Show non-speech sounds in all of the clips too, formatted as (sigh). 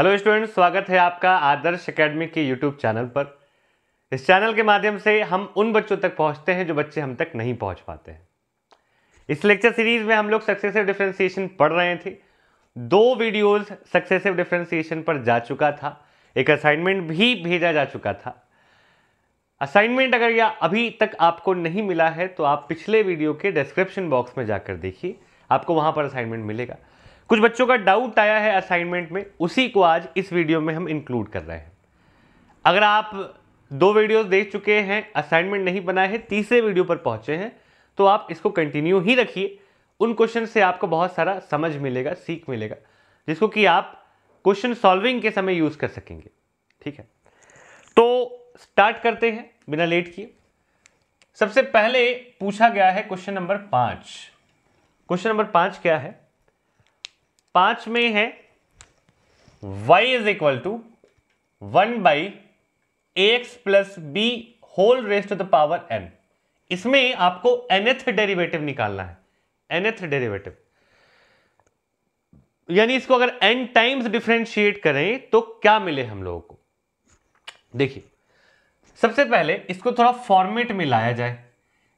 hello students स्वागत है आपका आदर्श एकेडमी के यूट्यूब चैनल पर इस चैनल के माध्यम से हम उन बच्चों तक पहुंचते हैं जो बच्चे हम तक नहीं पहुंच पाते हैं इस लेक्चर सीरीज में हम लोग सक्सेसिव डिफ्रेंसिएशन पढ़ रहे थे दो वीडियोस सक्सेसिव डिफ्रेंसिएशन पर जा चुका था एक असाइनमेंट भी भेजा जा चुका था असाइनमेंट अगर या अभी तक आपको नहीं मिला है तो आप पिछले वीडियो के डिस्क्रिप्शन बॉक्स में जाकर देखिए आपको वहाँ पर असाइनमेंट मिलेगा कुछ बच्चों का डाउट आया है असाइनमेंट में उसी को आज इस वीडियो में हम इंक्लूड कर रहे हैं अगर आप दो वीडियोस देख चुके हैं असाइनमेंट नहीं बनाए हैं तीसरे वीडियो पर पहुंचे हैं तो आप इसको कंटिन्यू ही रखिए उन क्वेश्चन से आपको बहुत सारा समझ मिलेगा सीख मिलेगा जिसको कि आप क्वेश्चन सॉल्विंग के समय यूज़ कर सकेंगे ठीक है तो स्टार्ट करते हैं बिना लेट किए सबसे पहले पूछा गया है क्वेश्चन नंबर पाँच क्वेश्चन नंबर पाँच क्या है पांच में है y is equal to one by a x plus b whole raise to the power n इसमें आपको nth डेरिवेटिव निकालना है nth डेरिवेटिव यानी इसको अगर n टाइम्स डिफ्रेंशिएट करें तो क्या मिले हम लोगों को देखिए सबसे पहले इसको थोड़ा फॉर्मेट में लाया जाए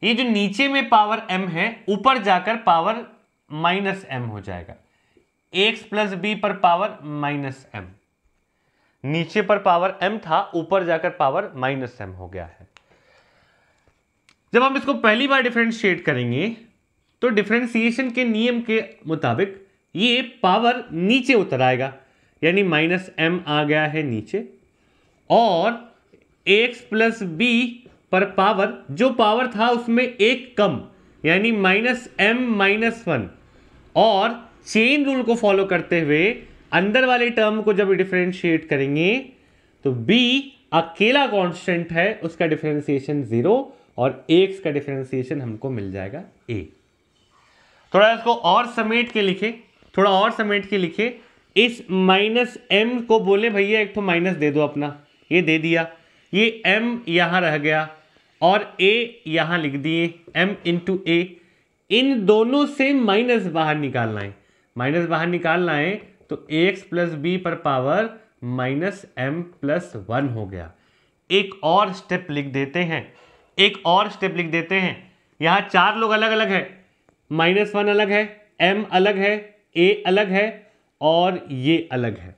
ये जो नीचे में पावर m है ऊपर जाकर पावर माइनस एम हो जाएगा एक्स प्लस बी पर पावर माइनस एम नीचे पर पावर एम था ऊपर जाकर पावर माइनस एम हो गया है जब हम इसको पहली बार डिफ्रेंशिएट करेंगे तो डिफ्रेंसिएशन के नियम के मुताबिक ये पावर नीचे उतर आएगा यानी माइनस एम आ गया है नीचे और एक्स प्लस बी पर पावर जो पावर था उसमें एक कम यानी माइनस एम माइनस वन और चेन रूल को फॉलो करते हुए अंदर वाले टर्म को जब डिफ्रेंशिएट करेंगे तो बी अकेला कांस्टेंट है उसका डिफ्रेंसिएशन जीरो और एक्स का डिफ्रेंसिएशन हमको मिल जाएगा ए थोड़ा इसको और समेट के लिखे थोड़ा और समेट के लिखे इस माइनस एम को बोले भैया एक तो माइनस दे दो अपना ये दे दिया ये एम यहाँ रह गया और ए यहाँ लिख दिए एम इंटू ए इन दोनों से माइनस बाहर निकालना है माइनस बाहर निकालना है तो ए एक्स प्लस बी पर power minus m plus one हो गया एक और स्टेप लिख देते हैं एक और स्टेप लिख देते हैं यहाँ चार लोग अलग अलग है माइनस वन अलग है एम अलग है ए अलग है और ये अलग है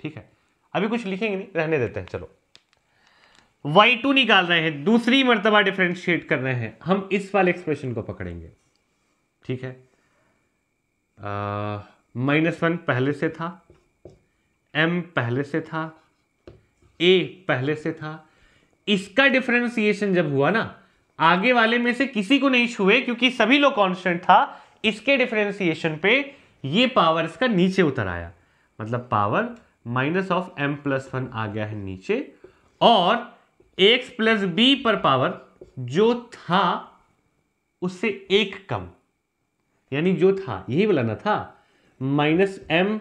ठीक है अभी कुछ लिखेंगे नहीं रहने देते हैं चलो वाई टू निकाल रहे हैं दूसरी मरतबा डिफ्रेंशिएट कर रहे हैं हम इस वाले एक्सप्रेशन को पकड़ेंगे ठीक है माइनस वन पहले से था एम पहले से था ए पहले से था इसका डिफ्रेंसिएशन जब हुआ ना आगे वाले में से किसी को नहीं छुए क्योंकि सभी लोग कांस्टेंट था इसके डिफ्रेंसिएशन पे ये पावर इसका नीचे उतर आया मतलब power minus of m plus one आ गया है नीचे और एक्स प्लस बी पर पावर जो था उससे एक कम यानी जो था यही वाला ना था माइनस एम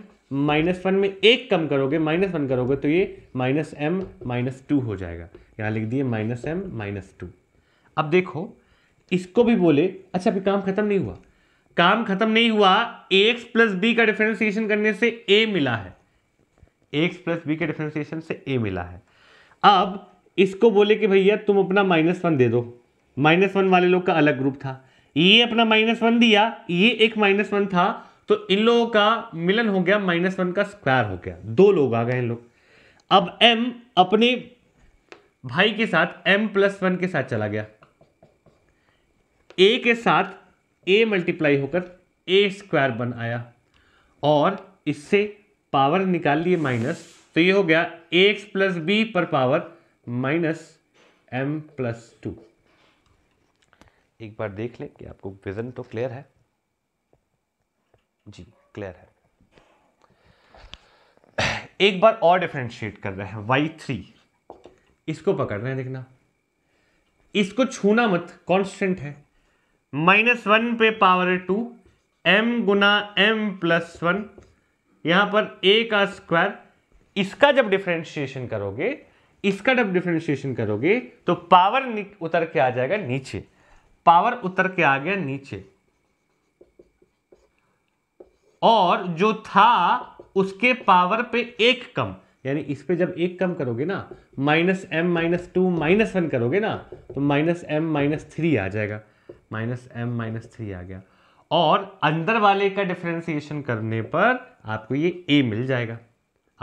माइनस वन में एक कम करोगे माइनस वन करोगे तो ये माइनस एम माइनस टू हो जाएगा यहाँ लिख दिए माइनस एम माइनस टू अब देखो इसको भी बोले अच्छा अभी काम खत्म नहीं हुआ काम खत्म नहीं हुआ एक्स प्लस बी का डिफ्रेंसिएशन करने से ए मिला है एक्स प्लस बी के डिफ्रेंसिएशन से ए मिला है अब इसको बोले कि भैया तुम अपना माइनस वन दे दो माइनस वन वाले लोग का अलग ग्रुप था ये अपना माइनस वन दिया ये एक माइनस वन था तो इन लोगों का मिलन हो गया माइनस वन का स्क्वायर हो गया दो लोग आ गए इन लोग अब एम अपने भाई के साथ एम प्लस वन के साथ चला गया ए के साथ ए मल्टीप्लाई होकर ए स्क्वायर बन आया और इससे पावर निकाल लिए माइनस तो ये हो गया ए एक्स प्लस बी पर power minus m plus two एक बार देख लें कि आपको विज़न तो क्लियर है जी क्लियर है एक बार और डिफ्रेंशिएट कर रहे हैं वाई थ्री इसको पकड़ रहे हैं देखना इसको छूना मत कांस्टेंट है माइनस वन पे पावर टू एम गुना एम प्लस वन यहां पर ए का स्क्वायर इसका जब डिफ्रेंशिएशन करोगे इसका जब डिफ्रेंशिएशन करोगे तो पावर उतर के आ जाएगा नीचे पावर उतर के आ गया नीचे और जो था उसके पावर पे एक कम यानी इस पे जब एक कम करोगे ना minus m minus two minus one करोगे ना तो माइनस एम माइनस थ्री आ जाएगा माइनस एम माइनस थ्री आ गया और अंदर वाले का डिफ्रेंसिएशन करने पर आपको ये ए मिल जाएगा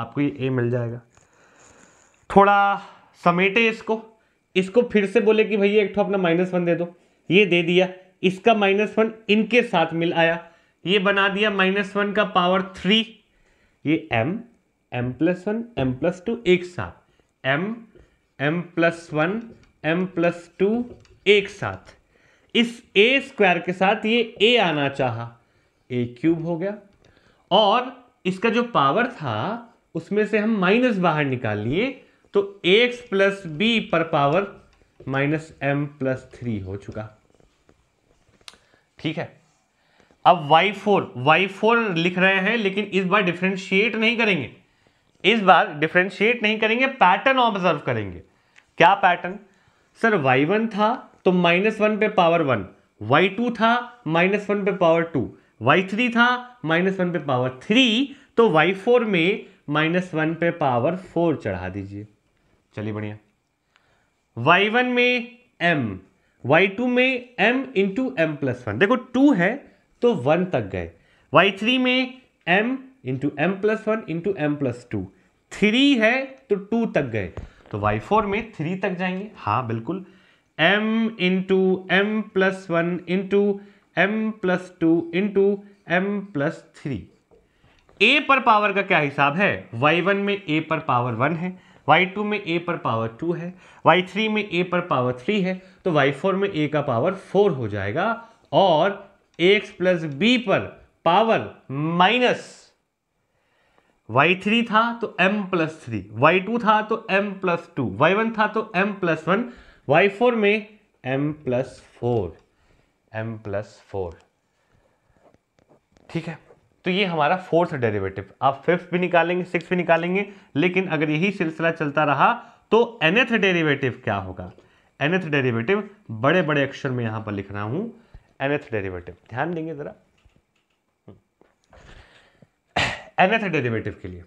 आपको ये ए मिल जाएगा थोड़ा समेटे इसको इसको फिर से बोले कि भैया एक तो अपना माइनस वन दे दो ये दे दिया इसका माइनस वन इनके साथ मिल आया ये बना दिया माइनस वन का पावर थ्री ये m m plus one m plus two एक साथ m m plus one m plus two एक साथ इस ए स्क्वायर के साथ ये ए आना चाहा ए क्यूब हो गया और इसका जो पावर था उसमें से हम माइनस बाहर निकाल लिए तो एक्स प्लस बी पर power minus m plus three हो चुका ठीक है अब वाई फोर वाई फोर लिख रहे हैं लेकिन इस बार डिफ्रेंशिएट नहीं करेंगे इस बार डिफ्रेंशिएट नहीं करेंगे पैटर्न ऑब्जर्व करेंगे क्या पैटर्न सर वाई वन था तो माइनस वन पे पावर वन वाई टू था माइनस वन पे पावर टू वाई थ्री था माइनस वन पे पावर थ्री तो वाई फोर में माइनस वन पे पावर फोर चढ़ा दीजिए चलिए बढ़िया वाई वन में एम वाई टू में m into m plus one देखो टू है तो वन तक गए वाई थ्री में m into m plus one into m plus two three है तो टू तक गए तो वाई फोर में थ्री तक जाएंगे हाँ बिल्कुल m into m plus one into m plus two into m plus three a पर पावर का क्या हिसाब है वाई वन में ए पर पावर वन है वाई टू में ए पर पावर टू है वाई थ्री में ए पर पावर थ्री है तो वाई फोर में ए का पावर फोर हो जाएगा और एक्स प्लस बी पर पावर माइनस वाई थ्री था तो m plus three y two था तो m plus two y one था तो m plus one y four में m plus four m plus four ठीक है तो ये हमारा फोर्थ डेरिवेटिव आप फिफ्थ भी निकालेंगे सिक्स भी निकालेंगे लेकिन अगर यही सिलसिला चलता रहा तो एनथ डेरिवेटिव क्या होगा एनथ डेरिवेटिव बड़े बड़े अक्षर में यहां पर लिख रहा हूं एनएथ डेरिवेटिव ध्यान देंगे जरा एनथ डेरिवेटिव के लिए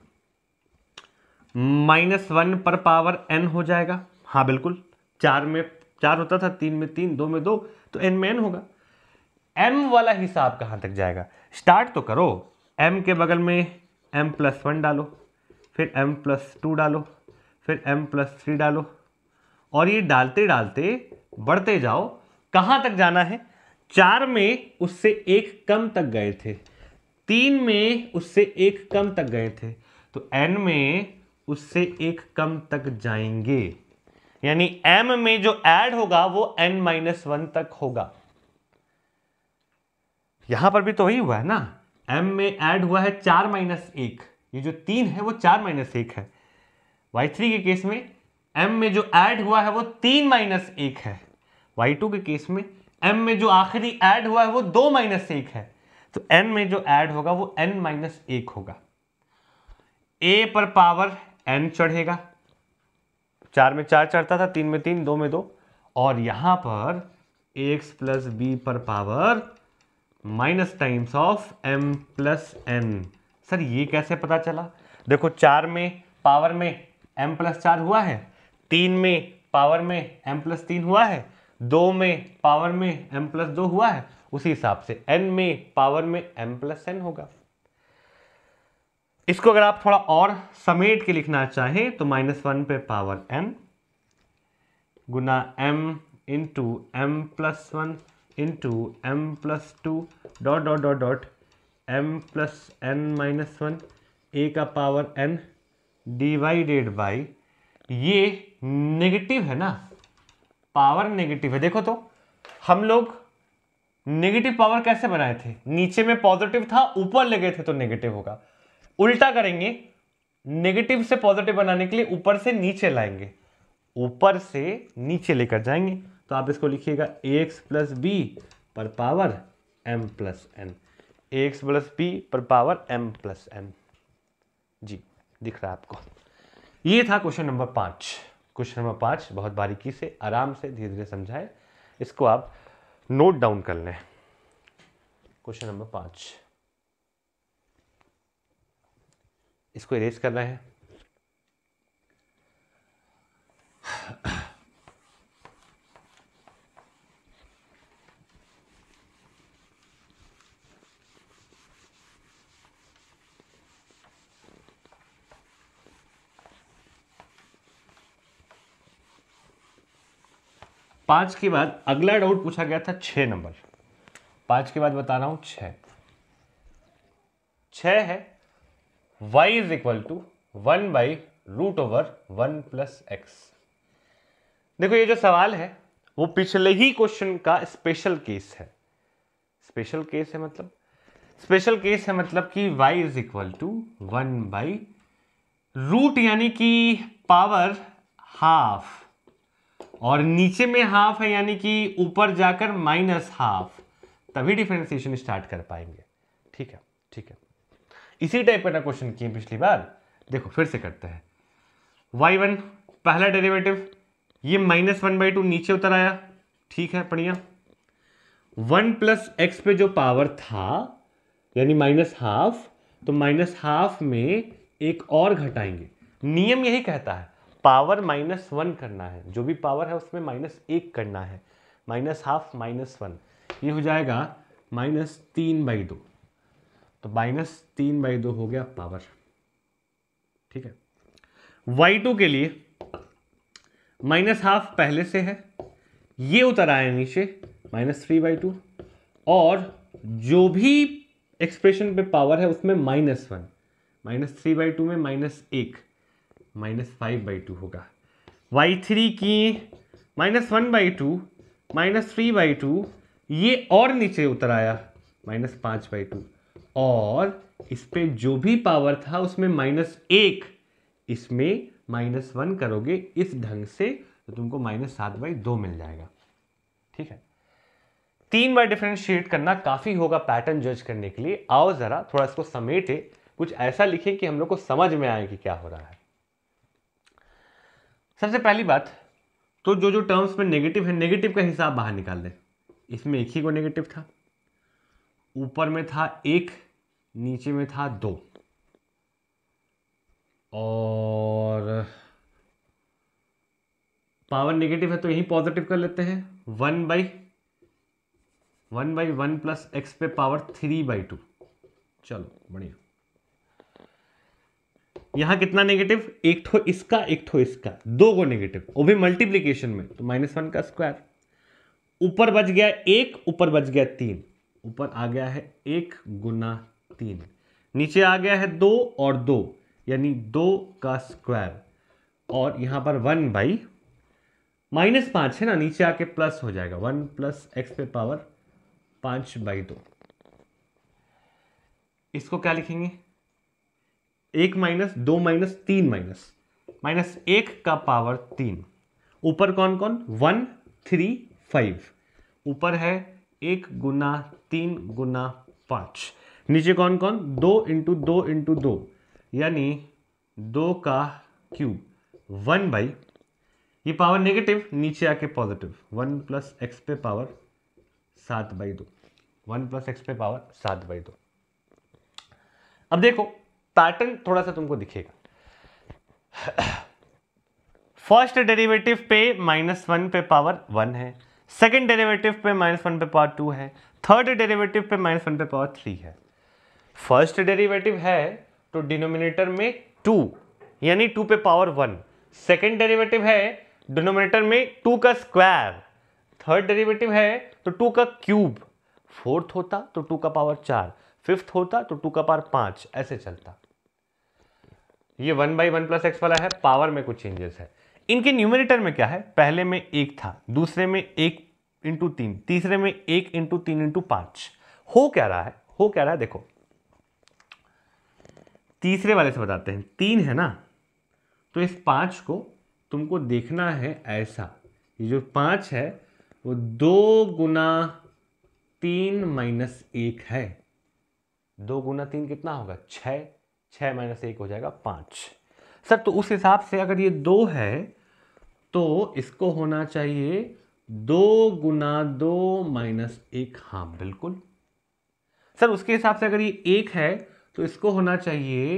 माइनस वन पर पावर एन हो जाएगा हाँ बिल्कुल चार में चार होता था तीन में तीन दो में दो तो एन में एन होगा एम वाला हिसाब कहाँ तक जाएगा स्टार्ट तो करो एम के बगल में एम प्लस वन डालो फिर एम प्लस टू डालो फिर एम प्लस थ्री डालो और ये डालते डालते बढ़ते जाओ कहाँ तक जाना है चार में उससे एक कम तक गए थे तीन में उससे एक कम तक गए थे तो एन में उससे एक कम तक जाएंगे यानी एम में जो ऐड होगा वो एन माइनस वन तक होगा यहां पर भी तो वही हुआ है ना m में ऐड हुआ है चार माइनस एक ये जो तीन है वो चार माइनस एक है y3 के केस में m में जो ऐड हुआ है वो तीन माइनस एक है y2 के केस में m में जो आखिरी ऐड हुआ है वो दो माइनस एक है तो n में जो ऐड होगा वो n माइनस एक होगा a पर पावर n चढ़ेगा चार में चार चढ़ता था तीन में तीन दो में दो और यहां पर एक्स प्लस बी पर power minus times of m plus n sir ये कैसे पता चला देखो चार में पावर में एम प्लस चार हुआ है तीन में पावर में एम प्लस तीन हुआ है दो में पावर में एम प्लस दो हुआ है उसी हिसाब से एन में पावर में एम प्लस एन होगा इसको अगर आप थोड़ा और समेट के लिखना चाहें तो माइनस वन पे पावर एन गुना m into m plus one into m plus two dot dot dot dot m plus n minus one a का पावर एन डिवाइडेड बाई ये नेगेटिव है ना पावर नेगेटिव है देखो तो हम लोग नेगेटिव पावर कैसे बनाए थे नीचे में पॉजिटिव था ऊपर ले गए थे तो नेगेटिव होगा उल्टा करेंगे नेगेटिव से पॉजिटिव बनाने के लिए ऊपर से नीचे लाएंगे ऊपर से नीचे लेकर जाएंगे तो आप इसको लिखिएगा ए एक्स प्लस बी पर power m plus n a x plus b पर पावर एम प्लस एन जी दिख रहा है आपको ये था क्वेश्चन नंबर पाँच क्वेश्चन नंबर पाँच बहुत बारीकी से आराम से धीरे धीरे समझाए इसको आप नोट डाउन कर लें क्वेश्चन नंबर पाँच इसको इरेज रहे हैं पांच के बाद अगला डाउट पूछा गया था छ नंबर पांच के बाद बता रहा हूं छ है y is equal to one by root over one plus x देखो ये जो सवाल है वो पिछले ही क्वेश्चन का स्पेशल केस है स्पेशल केस है मतलब स्पेशल केस है मतलब कि y is equal to one by root यानी कि पावर हाफ और नीचे में हाफ है यानी कि ऊपर जाकर माइनस हाफ तभी डिफ्रेंसिएशन स्टार्ट कर पाएंगे ठीक है ठीक है इसी टाइप का क्वेश्चन किए पिछली बार देखो फिर से करते हैं वाई वन पहला डेरिवेटिव ये माइनस वन बाई टू नीचे उतर आया ठीक है पढ़िया वन प्लस एक्स पे जो पावर था यानी माइनस हाफ तो माइनस हाफ में एक और घटाएंगे नियम यही कहता है पावर माइनस वन करना है जो भी पावर है उसमें माइनस एक करना है माइनस हाफ माइनस वन ये हो जाएगा माइनस तीन बाई दो तो माइनस तीन बाई दो हो गया पावर ठीक है वाई टू के लिए माइनस हाफ पहले से है ये उतर आया नीचे माइनस थ्री बाई टू और जो भी एक्सप्रेशन पे पावर है उसमें minus one minus three by two में माइनस एक माइनस फाइव बाई टू होगा वाई थ्री की minus one by two minus three by two ये और नीचे उतर आया माइनस पाँच बाई टू और इस पर जो भी पावर था उसमें माइनस एक इसमें माइनस वन करोगे इस ढंग से तो तुमको माइनस सात बाई दो मिल जाएगा ठीक है तीन बार डिफ्रेंशिएट करना काफ़ी होगा पैटर्न जज करने के लिए आओ ज़रा थोड़ा इसको समेटे कुछ ऐसा लिखें कि हम लोग को समझ में आए कि क्या हो रहा है सबसे पहली बात तो जो जो टर्म्स में नेगेटिव है नेगेटिव का हिसाब बाहर निकाल दें इसमें एक ही को नेगेटिव था ऊपर में था एक नीचे में था दो और पावर नेगेटिव है तो यही पॉजिटिव कर लेते हैं one by one by one plus x पे पावर थ्री बाई टू चलो बढ़िया यहां कितना नेगेटिव एक ठो इसका एक ठो इसका दो गो नेगेटिव वो भी मल्टीप्लीकेशन में तो माइनस वन का स्क्वायर ऊपर बच गया एक ऊपर बच गया तीन ऊपर आ गया है एक गुना तीन नीचे आ गया है दो और दो यानी दो का स्क्वायर और यहां पर वन बाई माइनस पांच है ना नीचे आके प्लस हो जाएगा वन प्लस एक्स पे पावर पांच बाई दो इसको क्या लिखेंगे एक माइनस दो माइनस तीन माइनस माइनस एक का पावर तीन ऊपर कौन कौन वन थ्री फाइव ऊपर है एक गुना तीन गुना पांच नीचे कौन कौन दो इंटू दो इंटू दो यानी दो का क्यूब वन बाई ये पावर नेगेटिव नीचे आके पॉजिटिव वन प्लस एक्स पे पावर सात बाई दो वन प्लस एक्स पे पावर सात बाई दो अब देखो पैटर्न थोड़ा सा तुमको दिखेगा फर्स्ट डेरिवेटिव पे माइनस वन पे पावर वन है सेकेंड डेरिवेटिव पे माइनस वन पे पावर टू है थर्ड डेरिवेटिव पे माइनस वन पे पावर थ्री है फर्स्ट डेरिवेटिव है तो डिनोमिनेटर में टू यानी टू पे पावर वन सेकेंड डेरिवेटिव है डिनोमिनेटर में टू का स्क्वायर थर्ड डेरिवेटिव है तो टू का क्यूब फोर्थ होता तो टू का पावर चार फिफ्थ होता तो टू का पावर पांच ऐसे चलता ये one by one plus x वाला है पावर में कुछ चेंजेस है इनके न्यूमिनेटर में क्या है पहले में एक था दूसरे में एक इंटू तीन तीसरे में एक इंटू तीन इंटू पांच हो क्या रहा है हो क्या रहा है देखो तीसरे वाले से बताते हैं तीन है ना तो इस पांच को तुमको देखना है ऐसा ये जो पांच है वो दो गुना तीन माइनस एक है दो गुना तीन कितना होगा छह छः माइनस एक हो जाएगा पाँच सर तो उस हिसाब से अगर ये दो है तो इसको होना चाहिए दो गुना दो माइनस एक हाँ बिल्कुल सर उसके हिसाब से अगर ये एक है तो इसको होना चाहिए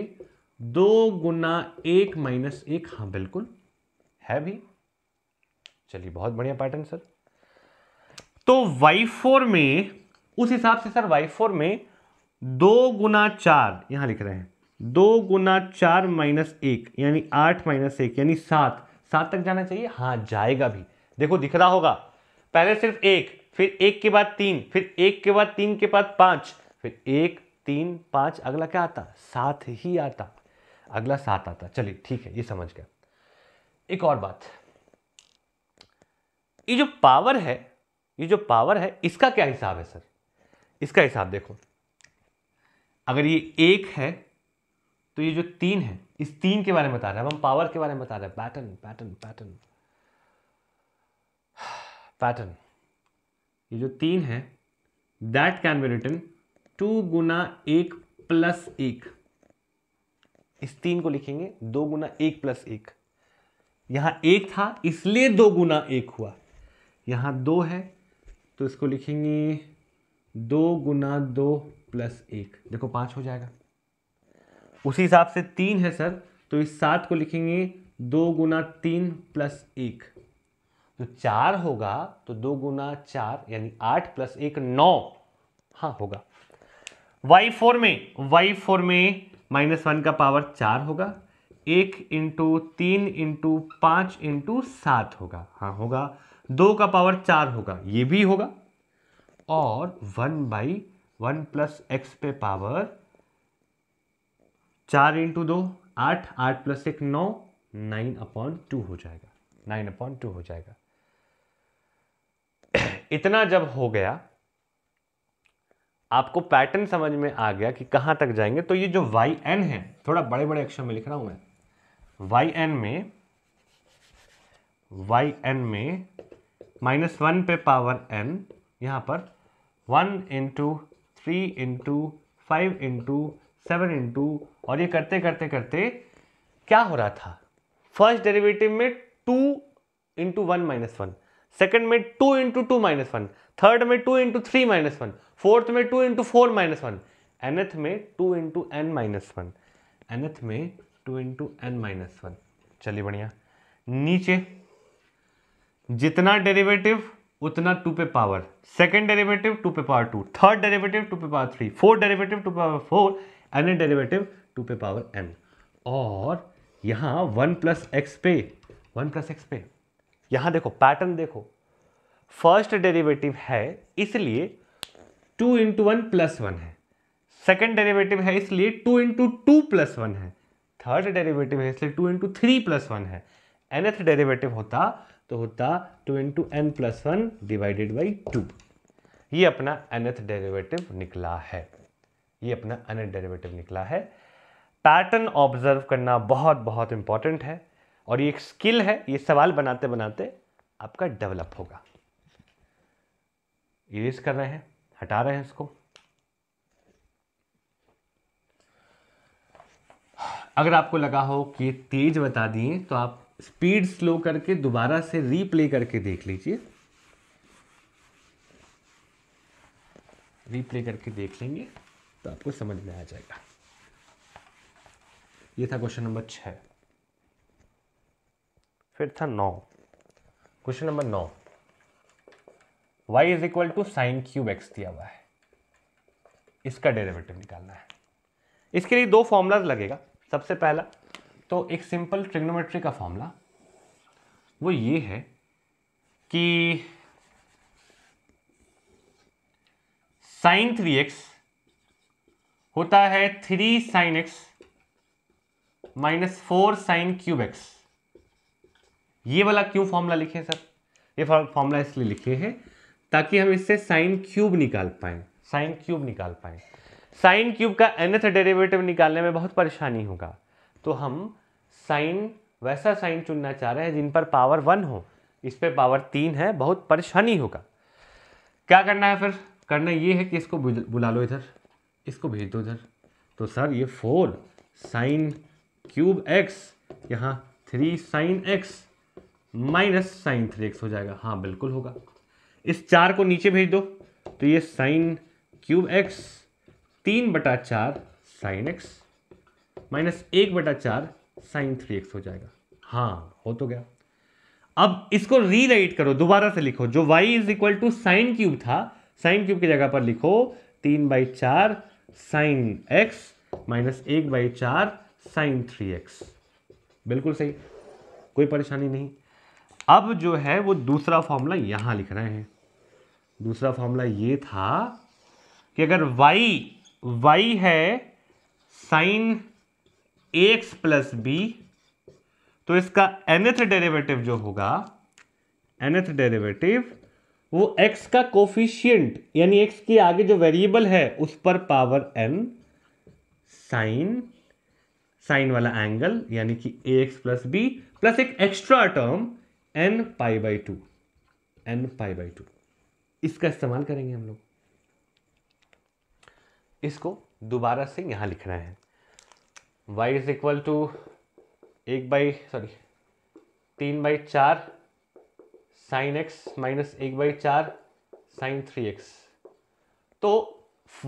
दो गुना एक माइनस एक हाँ बिल्कुल है भी चलिए बहुत बढ़िया पैटर्न सर तो वाई फोर में उस हिसाब से सर वाई फोर में दो गुना चार यहां लिख रहे हैं दो गुना चार माइनस एक यानी आठ माइनस एक यानी सात सात तक जाना चाहिए हाँ जाएगा भी देखो दिख रहा होगा पहले सिर्फ एक फिर एक के बाद तीन फिर एक के बाद तीन के बाद पांच फिर एक तीन पांच अगला क्या आता सात ही आता अगला सात आता चलिए ठीक है ये समझ गया एक और बात ये जो पावर है ये जो पावर है इसका क्या हिसाब है सर इसका हिसाब देखो अगर ये एक है तो ये जो तीन है इस तीन के बारे में बता रहे हैं अब हम पावर के बारे में बता रहे हैं पैटर्न पैटर्न पैटर्न पैटर्न ये जो तीन है that can be written two गुना एक प्लस एक इस तीन को लिखेंगे दो गुना एक प्लस एक यहां एक था इसलिए दो गुना एक हुआ यहां दो है तो इसको लिखेंगे दो गुना दो प्लस एक देखो पांच हो जाएगा उसी हिसाब से तीन है सर तो इस सात को लिखेंगे दो गुना तीन प्लस एक तो चार होगा तो दो गुना चार यानी आठ प्लस एक नौ हाँ होगा वाई फोर में वाई फोर में माइनस वन का पावर चार होगा एक इंटू तीन इंटू पाँच इंटू सात होगा हाँ होगा दो का पावर चार होगा ये भी होगा और one by one plus x पे पावर चार इंटू दो आठ आठ प्लस एक नौ नाइन अपॉन टू हो जाएगा नाइन अपॉन टू हो जाएगा (coughs) इतना जब हो गया आपको पैटर्न समझ में आ गया कि कहां तक जाएंगे तो ये जो वाई एन है थोड़ा बड़े बड़े अक्षर में लिख रहा हूं मैं वाई एन में वाई एन में माइनस वन पे पावर एन यहां पर one into three into five into seven into और ये करते करते करते क्या हो रहा था फर्स्ट डेरिवेटिव में two into one minus one second में two into two minus one third में two into three minus one fourth में two into four minus one nth में two into n minus one nth में two into n minus one चलिए बढ़िया नीचे जितना derivative उतना टू पे पावर सेकेंड डेरिवेटिव टू पे power two third derivative two पे power three fourth derivative two पे power four nth derivative two पे पावर एन और यहाँ वन प्लस एक्स पे वन प्लस एक्स पे यहाँ देखो पैटर्न देखो फर्स्ट डेरिवेटिव है इसलिए two into one plus one है सेकेंड डेरिवेटिव है इसलिए two into two plus one है थर्ड डेरिवेटिव है इसलिए two into three plus one है एथ डेरिवेटिव होता तो होता two into n plus one divided by two ये अपना एथ डेरिवेटिव निकला है ये अपना अन डेरिवेटिव निकला है पैटर्न ऑब्जर्व करना बहुत बहुत इंपॉर्टेंट है और ये एक स्किल है ये सवाल बनाते बनाते आपका डेवलप होगा इरेज कर रहे हैं हटा रहे हैं इसको अगर आपको लगा हो कि तेज बता दिए तो आप स्पीड स्लो करके दोबारा से रीप्ले करके देख लीजिए रीप्ले करके देख लेंगे तो आपको समझ में आ जाएगा ये था क्वेश्चन नंबर छ फिर था नौ क्वेश्चन नंबर नौ y is equal to sine cube x दिया हुआ है इसका डेरिवेटिव निकालना है इसके लिए दो फॉर्मूलाज लगेगा सबसे पहला तो एक सिंपल ट्रिग्नोमेट्री का फॉर्मूला वो ये है कि साइन थ्री एक्स होता है three sine x minus four sine cube x ये वाला क्यों फॉर्मूला लिखे सर ये फॉर्मूला इसलिए लिखे हैं ताकि हम इससे साइन क्यूब निकाल पाए साइन क्यूब निकाल पाए साइन क्यूब का एनथ डेरिवेटिव निकालने में बहुत परेशानी होगा तो हम साइन वैसा साइन चुनना चाह रहे हैं जिन पर पावर वन हो इस पर पावर तीन है बहुत परेशानी होगा क्या करना है फिर करना ये है कि इसको बुला लो इधर इसको भेज दो उधर तो सर ये फोर साइन क्यूब एक्स यहाँ three sine x minus sine three x हो जाएगा हाँ बिल्कुल होगा इस चार को नीचे भेज दो तो ये साइन क्यूब एक्स तीन बटा चार साइन एक्स माइनस एक बटा चार साइन थ्री एक्स हो जाएगा हाँ हो तो गया अब इसको रीराइट करो दोबारा से लिखो जो y is equal to sine cube था साइन क्यूब की जगह पर लिखो तीन बाई चार साइन एक्स माइनस एक बाई चार साइन थ्री एक्स बिल्कुल सही कोई परेशानी नहीं अब जो है वो दूसरा फॉर्मूला यहां लिख रहे हैं दूसरा फॉर्मूला ये था कि अगर y y है साइन एक्स प्लस बी तो इसका एनथ डेरिवेटिव जो होगा एनथ डेरिवेटिव वो एक्स का कोफिशियंट यानी एक्स के आगे जो वेरिएबल है उस पर पावर एन साइन साइन वाला एंगल यानी कि a x plus b plus एक extra term n pi by two n pi by two इसका इस्तेमाल करेंगे हम लोग इसको दोबारा से लिख लिखना है y इज इक्वल टू एक बाई सॉरी तीन बाई चार साइन एक्स माइनस एक बाई चार साइन थ्री एक्स तो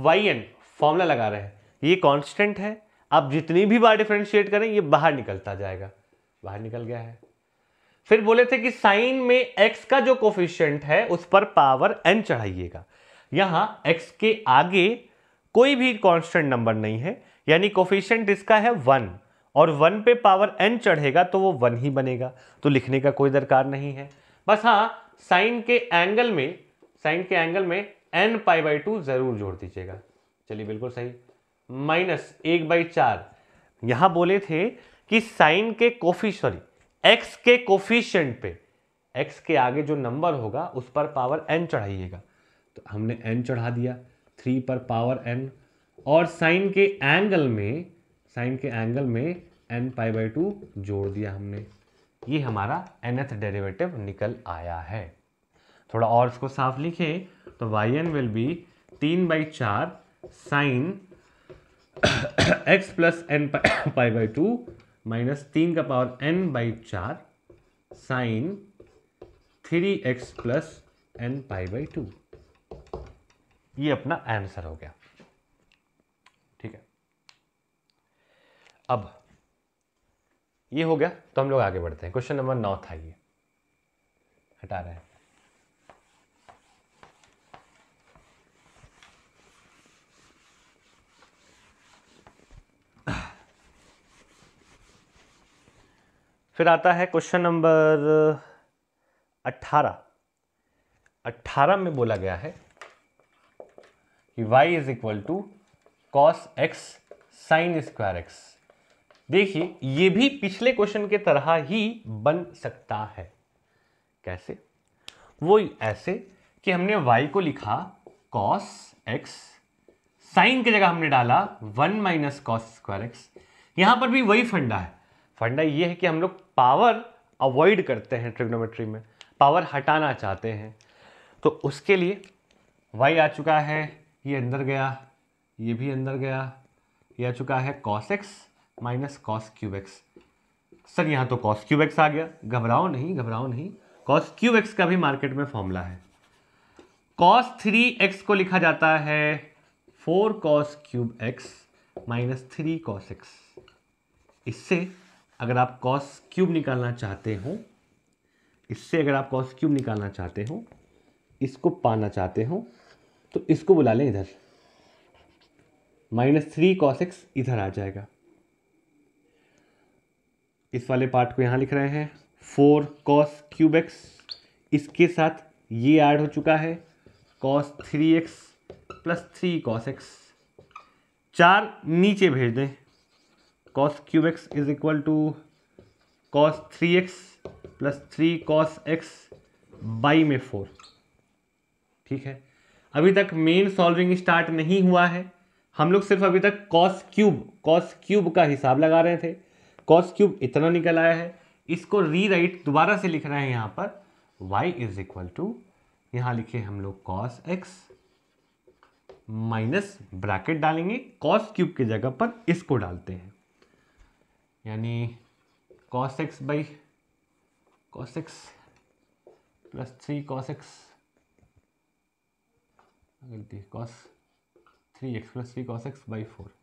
वाई एन फॉर्मूला लगा रहे हैं ये कांस्टेंट है आप जितनी भी बार डिफ्रेंशिएट करें ये बाहर निकलता जाएगा बाहर निकल गया है फिर बोले थे कि साइन में एक्स का जो कोफिशियंट है उस पर पावर एन चढ़ाइएगा यहाँ एक्स के आगे कोई भी कांस्टेंट नंबर नहीं है यानी कोफिशियंट इसका है वन और वन पे पावर एन चढ़ेगा तो वो वन ही बनेगा तो लिखने का कोई दरकार नहीं है बस हाँ साइन के एंगल में साइन के एंगल में एन पाई बाई टू जरूर जोड़ दीजिएगा चलिए बिल्कुल सही माइनस एक बाई चार यहां बोले थे कि साइन के कोफी सॉरी एक्स के कोफिशियंट पे एक्स के आगे जो नंबर होगा उस पर पावर एन चढ़ाइएगा तो हमने एन चढ़ा दिया थ्री पर पावर एन और साइन के एंगल में साइन के एंगल में एन पाई बाई टू जोड़ दिया हमने ये हमारा nth डेरिवेटिव निकल आया है थोड़ा और इसको साफ लिखें तो वाई एन विल बी तीन बाई चार sine x plus n pi by two minus तीन का पावर एन बाई चार sine three x plus n pi by two ये अपना आंसर हो गया ठीक है अब ये हो गया तो हम लोग आगे बढ़ते हैं क्वेश्चन नंबर नौ था ये हटा रहे हैं फिर आता है क्वेश्चन नंबर अट्ठारह अट्ठारह में बोला गया है कि y is equal to cos x sine square x देखिए ये भी पिछले क्वेश्चन के तरह ही बन सकता है कैसे वो ऐसे कि हमने y को लिखा cos x साइन की जगह हमने डाला one minus cos square x यहां पर भी वही फंडा है फंडा ये है कि हम लोग पावर अवॉइड करते हैं ट्रिग्नोमेट्री में पावर हटाना चाहते हैं तो उसके लिए y आ चुका है ये अंदर गया ये भी अंदर गया ये आ चुका है cos x minus cos cube x sir यहाँ तो कॉस क्यू एक्स आ गया घबराओ नहीं घबराओ नहीं कॉस क्यू एक्स का भी मार्केट में फॉर्मूला है कॉस थ्री एक्स को लिखा जाता है four cos cube x minus three cos x इससे अगर आप कॉस क्यूब निकालना चाहते हो इससे अगर आप कॉस क्यूब निकालना चाहते हो इसको पाना चाहते हो तो इसको बुला लें इधर माइनस थ्री कॉस एक्स इधर आ जाएगा इस वाले पार्ट को यहाँ लिख रहे हैं फोर कॉस क्यूब एक्स इसके साथ ये ऐड हो चुका है cos three x plus three cos x चार नीचे भेज दें cos cube x is equal to cos three x plus three cos x by में फोर ठीक है अभी तक मेन सॉल्विंग स्टार्ट नहीं हुआ है हम लोग सिर्फ अभी तक कॉस क्यूब कॉस क्यूब का हिसाब लगा रहे थे कॉस क्यूब इतना निकल आया है इसको रीराइट दोबारा से लिखना है यहाँ पर y इज इक्वल टू यहाँ लिखे हम लोग कॉस एक्स माइनस ब्रैकेट डालेंगे कॉस क्यूब की जगह पर इसको डालते हैं यानी cos x by cos x plus three cos x गलती cos three x plus three cos x by four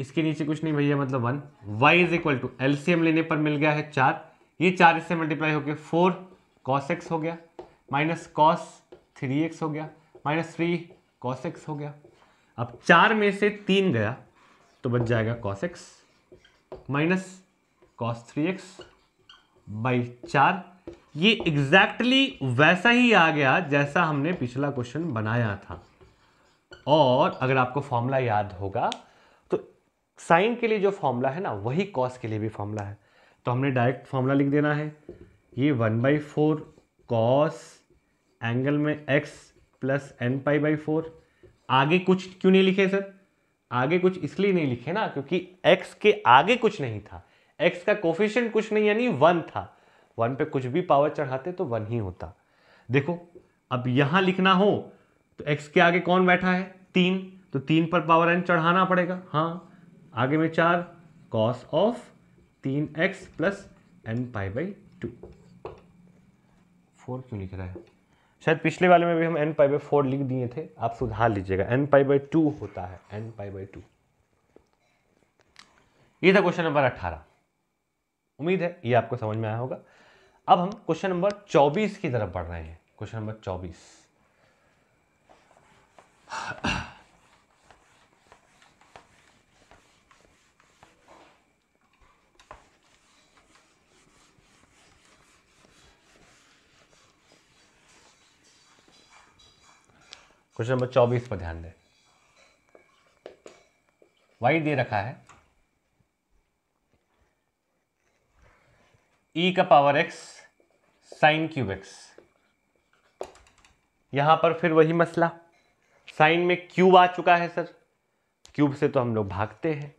इसके नीचे कुछ नहीं भैया मतलब one y is equal to LCM लेने पर मिल गया है चार ये चार इससे मल्टीप्लाई होकर फोर कॉस एक्स हो गया माइनस कॉस थ्री एक्स हो गया माइनस थ्री कॉस एक्स हो गया अब चार में से तीन गया तो बच जाएगा cos x minus cos three x by चार ये एग्जैक्टली exactly वैसा ही आ गया जैसा हमने पिछला क्वेश्चन बनाया था और अगर आपको फॉर्मूला याद होगा साइन के लिए जो फॉर्मूला है ना वही कॉस के लिए भी फॉर्मूला है तो हमने डायरेक्ट फॉर्मूला लिख देना है ये one by four cos angle में x plus n pi by four आगे कुछ क्यों नहीं लिखे सर आगे कुछ इसलिए नहीं लिखे ना क्योंकि एक्स के आगे कुछ नहीं था एक्स का कोफिशियंट कुछ नहीं यानी वन था वन पे कुछ भी पावर चढ़ाते तो वन ही होता देखो अब यहाँ लिखना हो तो एक्स के आगे कौन बैठा है तीन तो तीन पर पावर एन चढ़ाना पड़ेगा हाँ आगे में चार कॉस ऑफ तीन x plus n pi by two four क्यों लिख रहा है शायद पिछले वाले में भी हम एन पाई बाई फोर लिख दिए थे आप सुधार लीजिएगा एन पाई बाई टू होता है एन पाई बाई टू ये था क्वेश्चन नंबर अट्ठारह उम्मीद है ये आपको समझ में आया होगा अब हम क्वेश्चन नंबर चौबीस की तरफ बढ़ रहे हैं क्वेश्चन नंबर चौबीस क्वेश्चन नंबर चौबीस पर ध्यान दें वाई दे रखा है ई e का power x sine cube x यहां पर फिर वही मसला साइन में क्यूब आ चुका है सर क्यूब से तो हम लोग भागते हैं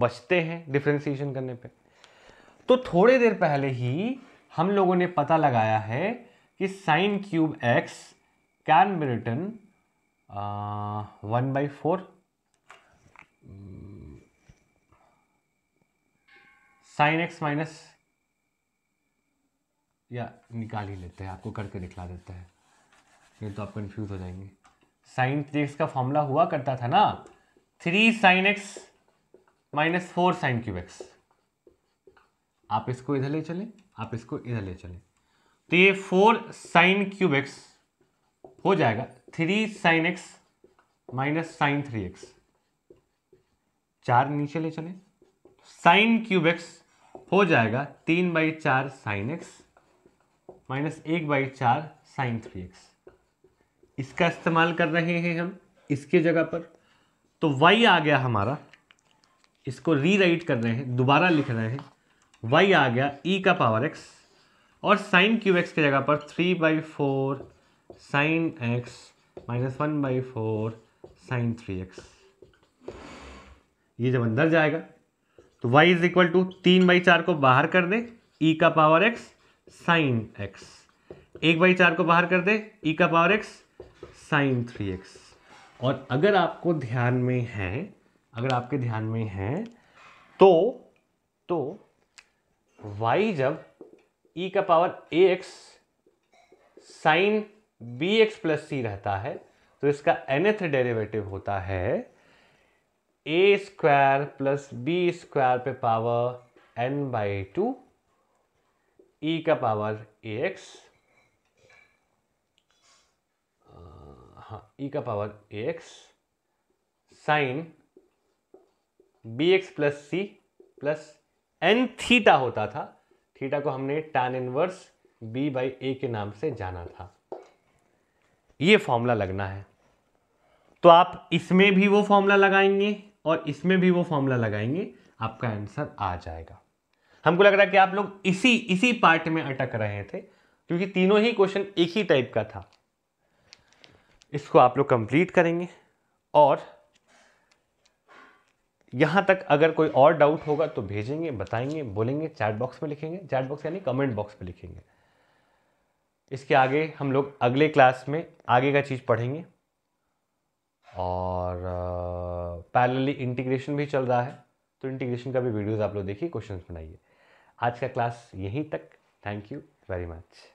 बचते हैं डिफ्रेंसिएशन करने पे तो थोड़ी देर पहले ही हम लोगों ने पता लगाया है कि sine cube x can be written one by four sine x minus या निकाल ही लेते हैं आपको करके दिखला देते हैं नहीं तो आप कंफ्यूज हो जाएंगे साइन थ्री एक्स का फॉर्मूला हुआ करता था ना three sine x minus four sine cube x आप इसको इधर ले चलें आप इसको इधर ले चलें तो ये फोर साइन क्यूब एक्स हो जाएगा three sine x minus sine three x चार नीचे ले चले साइन क्यूब एक्स हो जाएगा तीन बाई चार साइन एक्स माइनस एक बाई चार साइन थ्री एक्स इसका इस्तेमाल कर रहे हैं हम इसके जगह पर तो y आ गया हमारा इसको री राइट कर रहे हैं दोबारा लिख रहे हैं y आ गया e का पावर x और साइन क्यूब एक्स की जगह पर three by four sine x minus one by four sine three x ये जब अंदर जाएगा तो y इज इक्वल टू तीन बाई चार को बाहर कर दे e का पावर x साइन x एक बाई चार को बाहर कर दे e का power x sine three x और अगर आपको ध्यान में है अगर आपके ध्यान में है तो तो y जब e का power ax x sine b x plus c रहता है तो इसका एथ डेरिवेटिव होता है a square plus b square पे power n by two e का पावर ए एक्स हाँ ई e का power a x sine b x plus c plus n theta होता था थीटा को हमने tan inverse b by a के नाम से जाना था ये फॉर्मूला लगना है तो आप इसमें भी वो फॉर्मूला लगाएंगे और इसमें भी वो फॉर्मूला लगाएंगे आपका आंसर आ जाएगा हमको लग रहा है कि आप लोग इसी इसी पार्ट में अटक रहे थे क्योंकि तीनों ही क्वेश्चन एक ही टाइप का था इसको आप लोग कंप्लीट करेंगे और यहां तक अगर कोई और डाउट होगा तो भेजेंगे बताएंगे बोलेंगे चैट बॉक्स में लिखेंगे चैट बॉक्स यानी कमेंट बॉक्स में लिखेंगे इसके आगे हम लोग अगले क्लास में आगे का चीज़ पढ़ेंगे और पैरेलली इंटीग्रेशन भी चल रहा है तो इंटीग्रेशन का भी वीडियोस आप लोग देखिए क्वेश्चंस बनाइए आज का क्लास यहीं तक थैंक यू वेरी मच